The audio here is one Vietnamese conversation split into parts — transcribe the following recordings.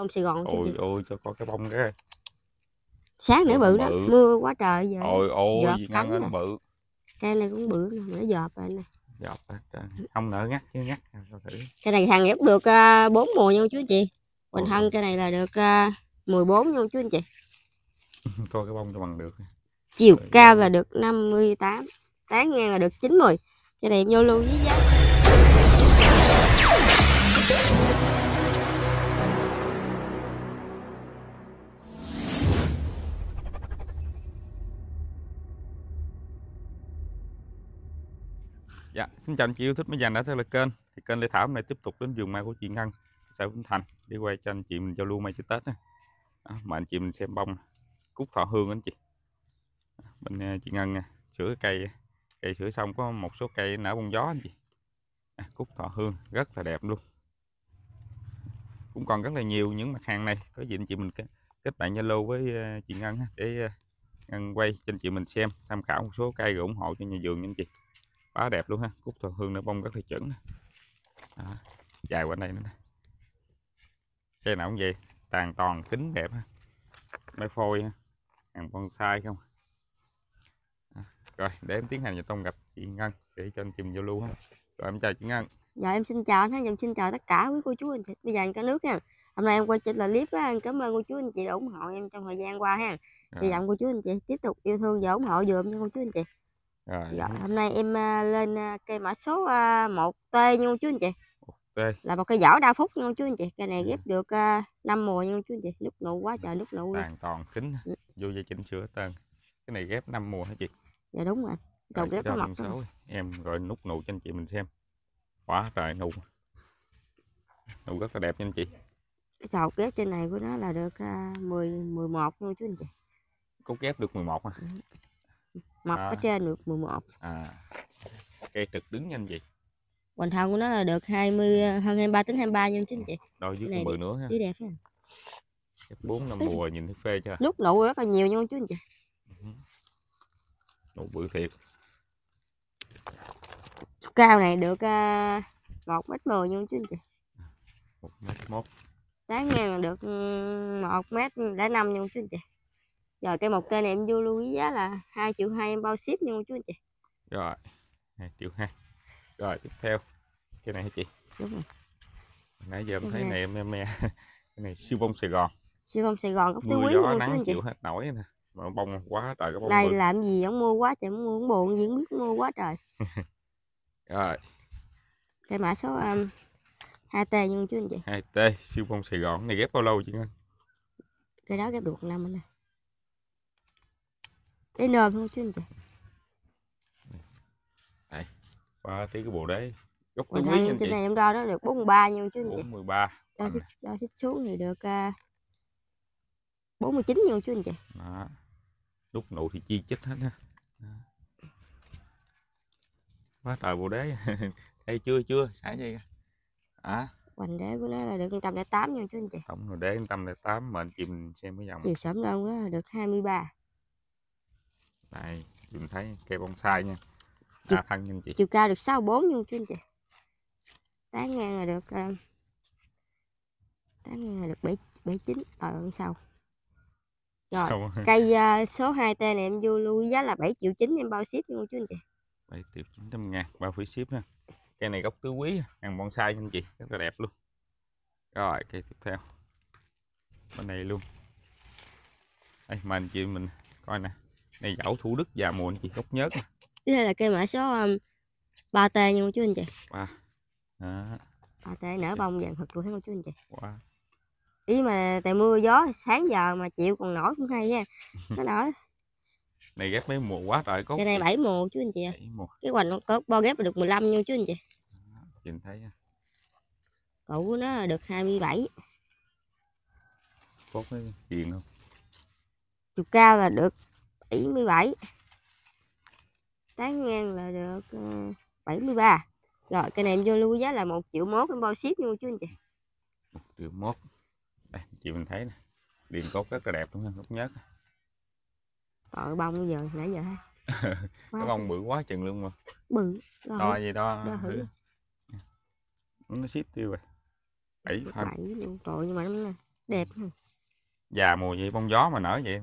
tôm sài gòn ôi ôi cho có cái bông cái sáng nữa bự, bự đó mưa quá trời giờ ôi ôi dợp cắn anh bự cây này cũng bự nè nó dợp rồi nè dợp không nợ ngắt chứ ngắt cây này thằng ghép được à, bốn uh, mùa à, nhau chú anh chị bình thân cây này là được uh, 14 nhau chú anh chị coi cái bông cho bằng được chiều cao là được 58 tán ngang là được 90 cái này em vô luôn với giá Dạ, xin chào anh chị yêu thích mấy dàn đã theo dõi kênh. Thì kênh Lê Thảo hôm nay tiếp tục đến vườn mai của chị Ngân, xã Vĩnh Thành đi quay cho anh chị mình giao lưu mai chơi Tết nè. À, Mà anh chị mình xem bông cúc thọ hương anh chị. À, bên à, chị Ngân sửa cây cây sửa xong có một số cây nở bông gió anh chị. À, cúc thọ hương rất là đẹp luôn. Cũng còn rất là nhiều những mặt hàng này, có gì anh chị mình kết bạn Zalo với chị Ngân để Ngân quay cho anh chị mình xem tham khảo một số cây rồi ủng hộ cho nhà vườn anh chị quá đẹp luôn ha cúc thọ hương nó bông rất là chuẩn đó. dài qua đây nữa nè cây nào cũng vậy tàn toàn kính đẹp ha mấy phôi ha hàng bonsai không rồi để em tiến hành vào tông gặp chị Ngân để cho anh chìm vô luôn ha rồi em chào chị Ngân dạ em xin chào anh ha em xin chào tất cả quý cô chú anh chị bây giờ anh cả nước nha hôm nay em quay chụp là clip á cảm ơn cô chú anh chị đã ủng hộ em trong thời gian qua ha dạ. thì dặn cô chú anh chị tiếp tục yêu thương và ủng hộ dùm cho cô chú anh chị rồi. Dạ, hôm nay em à, lên à, cây mã số 1T à, nha chú anh chị. Okay. Là một cây giỏ đa phúc nha chú anh chị. Cây này dạ. ghép được năm mùa nha chú anh chị. nút nụ quá trời nút nụ. Tàn toàn kính. Ừ. Vô dây chỉnh sửa tên. Cái này ghép năm mùa hả chị? Dạ đúng rồi. Đầu ghép có mọc Em rồi nút nụ cho anh chị mình xem. Quá trời nụ. Nụ rất là đẹp nha anh chị. Cái chậu ghép trên này của nó là được 10 11 nha chú anh chị. cũng ghép được 11 à. Ừ mập à. ở trên được 11 à cây trực đứng nhanh vậy hoành thân của nó là được 20 hơn 23 tính 23 nhân chính chị ừ, đôi dưới này bự nữa ha đẹp ha bốn năm mùa nhìn thấy phê chưa nút nụ rất là nhiều nha chứ anh chị ừ nụ bự thiệt cao này được à, một mét mười nha chứ anh chị một mét mốt tán ngang được ừ, một mét đã năm nha chứ anh chị rồi cây một cây này em vô lưu ý giá là 2 triệu 2 em bao ship nha cô chú anh chị rồi 2 triệu 2 rồi tiếp theo cái này hả chị đúng rồi nãy giờ em thấy này em em cái này siêu bông Sài Gòn siêu bông Sài Gòn gốc tứ quý luôn chú anh hết nổi nè mà bông quá trời cái bông này làm gì ông mua quá trời mua buồn diễn biết mua quá trời rồi cây mã số um, 2T nhưng chú anh chị 2T siêu bông Sài Gòn này ghép bao lâu chị anh cái đó ghép được năm anh để nơm thôi chứ anh chị này ba tí cái bộ đấy gốc túi quý trên chị. này em đo nó được 43 nhiêu chứ anh chị 43 đo xích, đo xích xuống thì được uh, 49 nhiêu chứ anh chị đó. lúc nụ thì chi chích hết á. quá trời bộ đế đây chưa chưa xả gì à hoành đế của nó là được 108 nhiêu chứ anh chị tổng là đế 108 mà anh chìm xem cái dòng chiều sớm đâu đó là được 23 đây nhìn thấy cây bonsai nha chiều, à, thân nhìn chị chiều cao được 64 luôn chú anh chị tán ngàn là được ờ, tán ngàn là được 7, 79 ở đằng sau rồi cây uh, số 2 t này em vô lưu giá là 7 triệu 9 em bao ship nha chú anh chị 7 triệu 900 ngàn bao phí ship nha cây này gốc tứ quý ăn bonsai nha anh chị rất là đẹp luôn rồi cây tiếp theo bên này luôn đây mà anh chị mình coi nè này dẫu thủ đức già mùa anh chị gốc nhớt cái này là cây mã số um, 3T nha cô chú anh chị wow. à. 3T nở bông vàng thật luôn thấy cô chú anh chị wow. ý mà tại mưa gió sáng giờ mà chịu còn nổi cũng hay nha, nó nổi này ghép mấy mùa quá trời có cái này bảy mùa chú anh chị à. cái hoành có bo ghép được 15 nha chú anh chị nhìn thấy nha cũ nó được 27 cốt cái tiền không chiều cao là được 77 tán ngang là được 73 ờ, rồi cái này em vô lưu giá là 1 triệu mốt em bao ship luôn chứ anh chị 1 triệu mốt đây chị mình thấy nè điền cốt rất là đẹp đúng không lúc nhất, tội bông giờ nãy giờ ha cái bông bự quá chừng luôn mà bự rồi. to gì đó nó ship tiêu rồi bảy bảy luôn tội nhưng mà nó đẹp già mùa gì bông gió mà nở vậy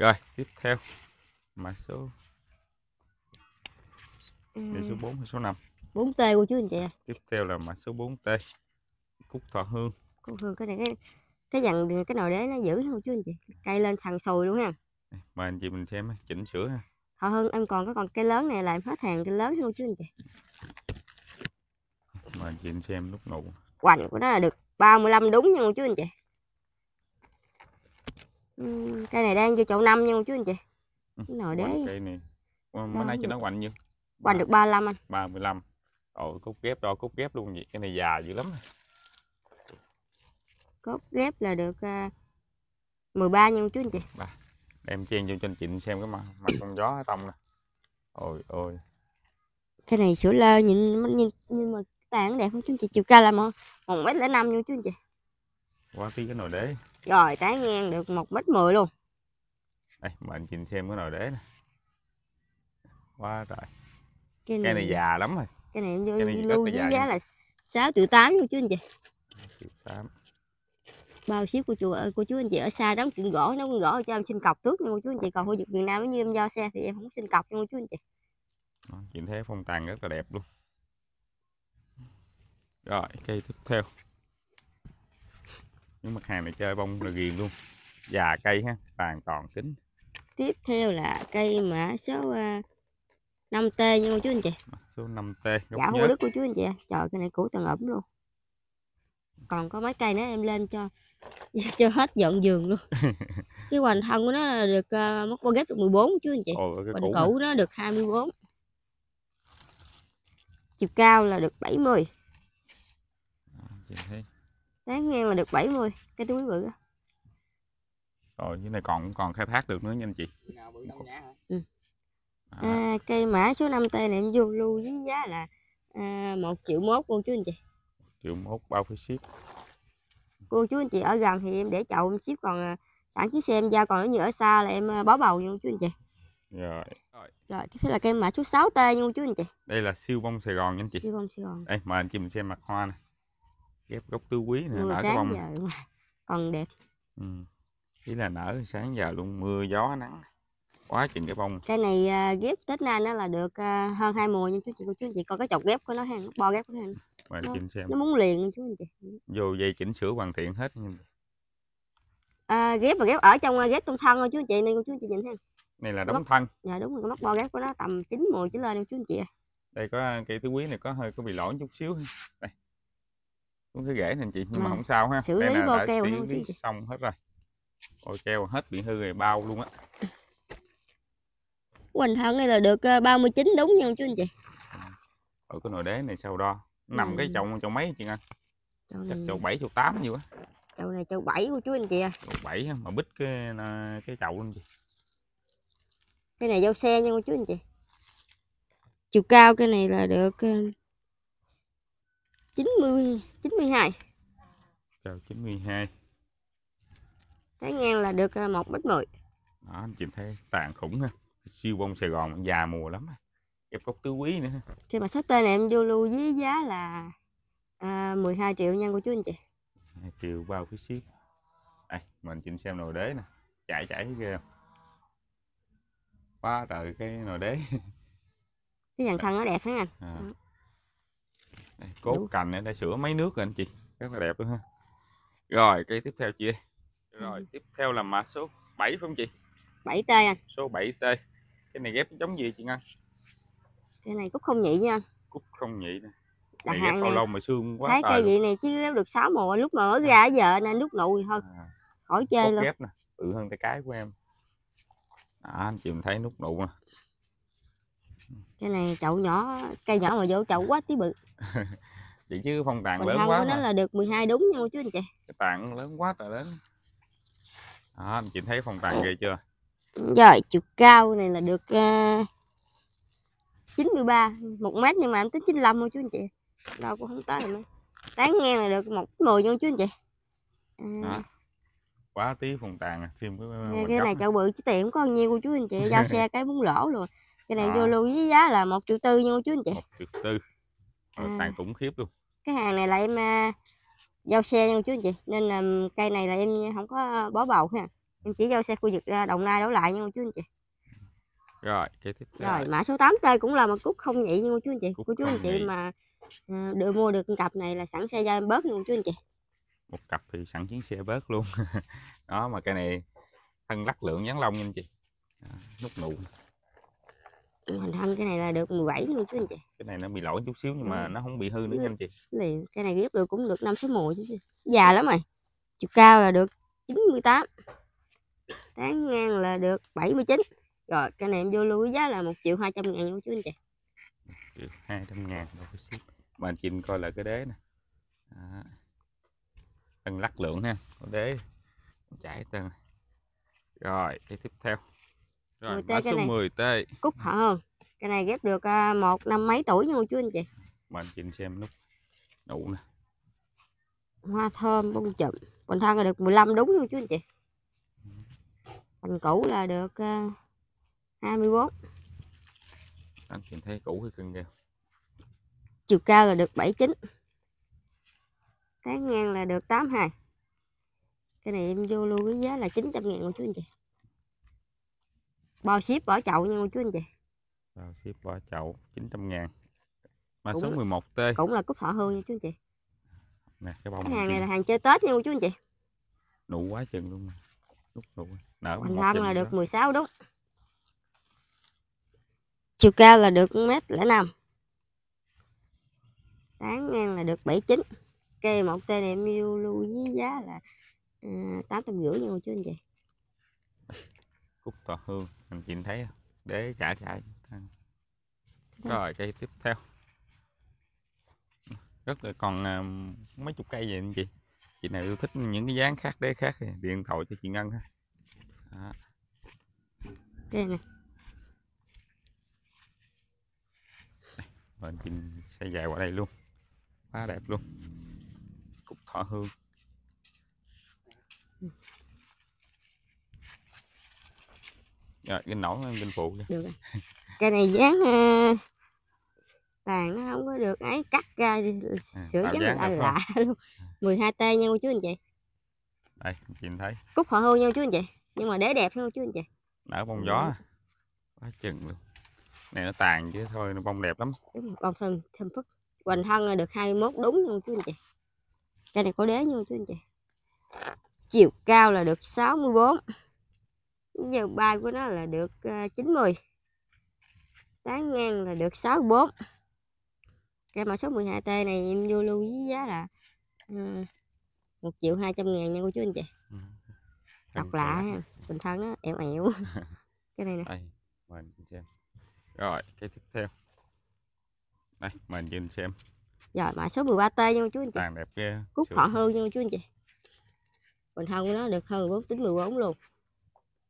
rồi tiếp theo mã số ừ. mã số 4 hay số 5 4 t của chú anh chị à? tiếp theo là mã số 4 t cúc thọ hương cúc hương cái này cái cái dàn cái nồi đế nó giữ không chú anh chị cây lên sằng sùi luôn ha mời anh chị mình xem chỉnh sửa ha thọ hương em còn có còn cây lớn này là em hết hàng cây lớn không chú anh chị mời anh chị xem lúc nụ hoành của nó là được 35 đúng nha chú anh chị Ừ, cây này đang vô chậu năm nha chú anh chị ừ, nồi đế cây này hôm nay cho nó hoành như hoành được 35 anh 35 Ồ, cốt ghép đo cốt ghép luôn vậy cái này già dữ lắm cốt ghép là được uh, à, 13 nha chú anh chị à, em chen cho anh chị xem cái mặt mặt con gió ở tông nè ôi ôi cái này sữa lơ nhìn nhìn nhưng mà tàn đẹp không chú anh chị chiều cao là một một mét lẻ năm nha chú anh chị qua wow, cái nồi đế rồi tái ngang được một mét mười luôn đây mình anh nhìn xem cái nồi đế này. quá trời cái này, cái này già lắm rồi cái này em vô lưu với giá là sáu triệu tám luôn chứ anh chị tám bao ship của chùa ờ, của chú anh chị ở xa đóng chuyện gỗ nó cũng gỗ cho em xin cọc trước nhưng mà chú anh chị còn khu vực miền nam nếu như em giao xe thì em không xin cọc nhưng mà chú anh chị chuyện thế phong tàn rất là đẹp luôn rồi cây tiếp theo những mặt hàng này chơi bông là ghiền luôn già cây ha toàn toàn kính tiếp theo là cây mã số 5T nhưng mà chú anh chị số 5T dạ hồ đức của chú anh chị trời cái này cũ tầng ẩm luôn còn có mấy cây nữa em lên cho cho hết dọn giường luôn cái hoành thân của nó được uh, ờ, móc bao ghép được 14 chú anh chị Ồ, hoành cũ, cũ nó được 24 chiều cao là được 70 mươi đáng ngang là được 70 cái túi bự đó. rồi cái này còn còn khai thác được nữa nha anh chị ừ. À. à. cây mã số 5 t này em vô lưu với giá là à, 1 triệu mốt luôn chú anh chị triệu mốt bao phí ship cô chú anh chị ở gần thì em để chậu em ship còn à, sẵn chiếc xe em giao còn nếu như ở xa là em à, bó bầu luôn chú anh chị rồi rồi tiếp theo là cây mã số 6 t luôn chú anh chị đây là siêu bông sài gòn nha anh chị siêu bông sài gòn đây mời anh chị mình xem mặt hoa này ghép gốc tứ quý nè nở cái bông. giờ mà còn đẹp ừ. chỉ là nở sáng giờ luôn mưa gió nắng quá trình cái bông cái này uh, ghép tết nay nó là được uh, hơn hai mùa nhưng chú chị cô chú chị coi cái chọc ghép của nó nó bo ghép của nó hàng Mày nó, xem. nó muốn liền chú anh chị dù dây chỉnh sửa hoàn thiện hết à, ghép và ghép ở trong uh, ghép trong thân thôi chú anh chị nên cô chú anh chị nhìn thấy này là đóng móc, thân dạ đúng rồi cái móc bo ghép của nó tầm chín mùa trở lên chú anh chị đây có cây tứ quý này có hơi có bị lỗi chút xíu đây xuống cái rễ này chị nhưng à, mà ờ, không sao ha xử lý bao keo xử lý xong hết rồi bao keo hết bị hư rồi bao luôn á Hoành thân này là được 39 ờ, đúng nhau chứ anh chị ở ừ, cái nồi đế này sao đo nằm ừ. cái chậu chậu mấy chị anh chậu này... bảy chậu tám nhiêu á chậu này chậu bảy của chú anh chị à chậu bảy mà bít cái cái chậu anh chị cái này giao xe nha cô chú anh chị chiều cao cái này là được ờ, 90 92 kèo 92 cái ngang là được 1 mét 10 đó anh chị thấy tàn khủng ha siêu bông Sài Gòn già mùa lắm em cốc tứ quý nữa khi mà sách tên này em vô lưu với giá là à, 12 triệu nha cô chú anh chị 2 triệu bao phí ship đây mình chỉnh xem nồi đế nè chảy chảy ghê không quá trời cái nồi đế cái dàn thân nó đẹp hết anh à đây, cốt Đúng. cành ở sửa mấy nước rồi anh chị rất là đẹp luôn ha rồi cây tiếp theo chị ơi. rồi ừ. tiếp theo là mã số 7 phải không chị 7 t anh số 7 t cái này ghép giống gì chị Ngân cái này cúc không nhị nha anh cúc không nhị nè là này hàng này lâu mà xương quá thấy cây vậy này chứ ghép được 6 mùa lúc mà ở à. ra giờ nên nút nụ thì thôi à. khỏi chơi cúc luôn ghép nè bự hơn cái cái của em à, anh chị mình thấy nút nụ nè cái này chậu nhỏ cây nhỏ mà vô chậu quá tí bự vậy chứ phong tàn lớn quá nó là được 12 đúng nhau chứ anh chị cái tàn lớn quá trời lớn đó anh chị thấy phong tàn ghê chưa rồi chiều cao này là được uh, à, 93 một mét nhưng mà em tính 95 thôi chú anh chị đâu cũng không tới nữa tán ngang là được một mười luôn chú anh chị à. quá tí phòng tàn phim cái, cái này chậu bự chứ tiền có nhiêu của chú anh chị giao xe cái muốn lỗ luôn cái này à. vô lưu với giá là một triệu tư nha cô chú anh chị một triệu tư à. tàn khủng khiếp luôn cái hàng này là em à, giao xe nha cô chú anh chị nên là cây này là em không có bó bầu ha em chỉ giao xe khu vực uh, đồng nai đấu lại nha cô chú anh chị rồi cái tiếp theo rồi mã số 8 t cũng là một cúc không nhị nha cô chú anh chị cúc cô chú anh chị nhị. mà à, được mua được cặp này là sẵn xe giao em bớt nha cô chú anh chị một cặp thì sẵn chuyến xe bớt luôn đó mà cây này thân lắc lượng nhắn lông nha anh chị nút nụ hình thân cái này là được 17 luôn chứ anh chị cái này nó bị lỗi chút xíu nhưng mà ừ. nó không bị hư nữa nha anh chị liền cái này ghép được cũng được năm số mùi chứ già lắm rồi chiều cao là được 98 tán ngang là được 79 rồi cái này em vô lưu giá là 1 triệu 200 ngàn luôn chứ anh chị 1 triệu 200 ngàn đâu có ship mà anh chị coi là cái đế nè à, đang lắc lượng ha có đế chảy tầng rồi cái tiếp theo rồi, 10 tê cái này 10 tê. Cúc hả hơn. Cái này ghép được à, một năm mấy tuổi luôn chú anh chị. Mà anh chị xem nút nụ nè. Hoa thơm bông chậm bình thân là được 15 đúng luôn chú anh chị. bình cũ là được 24. À, anh chị thấy cũ cái cưng kìa. Chiều cao là được 79. Tán ngang là được 82. Cái này em vô luôn cái giá là 900 ngàn của chú anh chị bao ship bỏ chậu nha cô chú anh chị bao ship bỏ chậu 900 ngàn mà cũng, số 11 t cũng là cúc thọ hương nha chú anh chị nè cái bông cái hàng này là hàng chơi tết nha cô chú anh chị nụ quá chừng luôn lúc nụ nở bình thơm là được đó. 16 đúng chiều cao là được mét lẻ năm tán ngang là được 79 cây một t này em lưu với giá là ờ, tám trăm rưỡi nha cô chú anh chị cúc tọa hương anh chị thấy không để trả chạy rồi cây tiếp theo rất là còn uh, mấy chục cây vậy anh chị chị nào yêu thích những cái dáng khác đế khác thì điện thoại cho chị ngân ha đây này mình chị sẽ dài qua đây luôn quá đẹp luôn cúc thọ hương ừ. Rồi, ganh nổi hơn phụ kìa. Được rồi. Cây này dán ờ, tàn nó không có được ấy cắt ra ừ, sửa à, dán là lạ luôn. 12T nha cô chú anh chị. Đây, chị thấy. Cúc họ hưu nhau chú anh chị. Nhưng mà đế đẹp không chú anh chị. Nở bông ừ. gió. Quá chừng luôn. Này nó tàn chứ thôi nó bông đẹp lắm. Đúng rồi, bông sơn thơm phức. Hoành thân là được 21 đúng không chú anh chị. Cây này có đế nha chú anh chị. Chiều cao là được 64 chiều bay của nó là được 90 tán ngang là được 64 cây mã số 12T này em vô lưu với giá là ờ, một triệu hai trăm ngàn nha cô chú anh chị ừ. đọc lạ bình thân á em ẻo cái này nè đây mình xem rồi cái tiếp theo đây mình nhìn xem rồi mã số 13 t nha cô chú anh chị Tàn đẹp ghê cút Sự... họ hương nha cô chú anh chị bình thân của nó được hơn bốn tính mười bốn luôn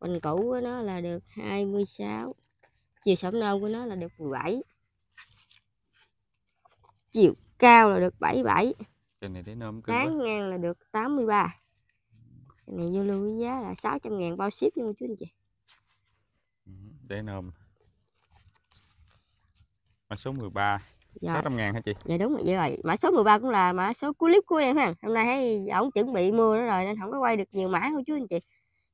bình cũ của nó là được 26 chiều sẫm nâu của nó là được 17 chiều cao là được 77 cái này để nôm tán ngang là được 83 cái này vô lưu giá là 600 ngàn bao ship nha chú anh chị ừ, để nôm mã số 13 dạ. 600 ngàn hả chị dạ đúng rồi, vậy rồi mã số 13 cũng là mã số cuối clip của em ha hôm nay thấy ổng chuẩn bị mưa nữa rồi nên không có quay được nhiều mã không chú anh chị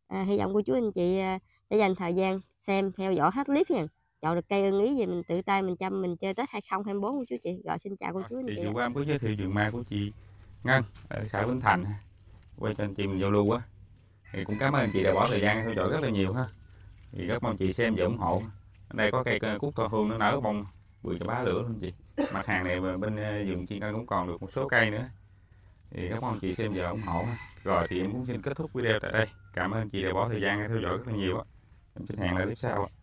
à, hy vọng cô chú anh chị à, để dành thời gian xem theo dõi hết clip nha chọn được cây ưng ý gì mình tự tay mình chăm mình chơi tết 2024 của chú chị rồi xin chào cô chú anh chị vừa qua em có giới thiệu vườn mai của chị Ngân ở xã Vĩnh Thành quay cho anh chị mình giao lưu quá thì cũng cảm ơn anh chị đã bỏ thời gian theo dõi rất là nhiều ha thì rất mong chị xem và ủng hộ đây có cây cúc thoa hương nó nở bông bự cho bá lửa luôn chị mặt hàng này bên à, vườn chiên canh cũng còn được một số cây nữa thì các anh chị xem giờ ủng hộ rồi thì em cũng xin kết thúc video tại đây cảm ơn chị đã bỏ thời gian theo dõi rất là nhiều em xin hẹn lại tiếp sau ạ